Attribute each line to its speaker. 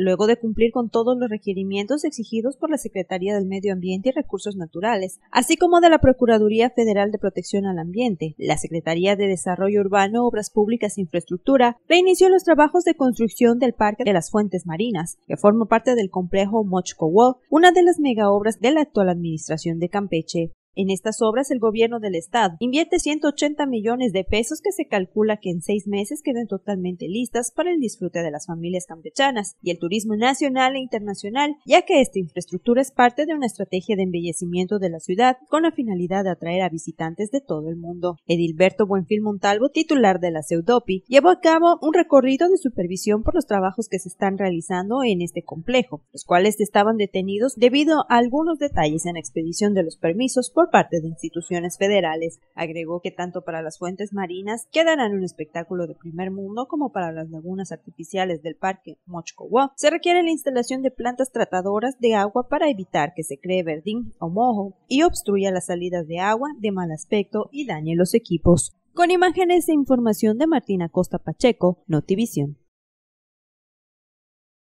Speaker 1: luego de cumplir con todos los requerimientos exigidos por la Secretaría del Medio Ambiente y Recursos Naturales, así como de la Procuraduría Federal de Protección al Ambiente, la Secretaría de Desarrollo Urbano, Obras Públicas e Infraestructura, reinició los trabajos de construcción del Parque de las Fuentes Marinas, que forma parte del complejo Mochcowo, una de las megaobras de la actual administración de Campeche. En estas obras el gobierno del estado invierte 180 millones de pesos que se calcula que en seis meses queden totalmente listas para el disfrute de las familias campechanas y el turismo nacional e internacional, ya que esta infraestructura es parte de una estrategia de embellecimiento de la ciudad con la finalidad de atraer a visitantes de todo el mundo. Edilberto Buenfil Montalvo, titular de la seudopi llevó a cabo un recorrido de supervisión por los trabajos que se están realizando en este complejo, los cuales estaban detenidos debido a algunos detalles en la expedición de los permisos por parte de instituciones federales. Agregó que tanto para las fuentes marinas, que darán un espectáculo de primer mundo, como para las lagunas artificiales del parque Mochcow, se requiere la instalación de plantas tratadoras de agua para evitar que se cree verdín o mojo y obstruya las salidas de agua de mal aspecto y dañe los equipos. Con imágenes e información de Martina Costa Pacheco, Notivisión.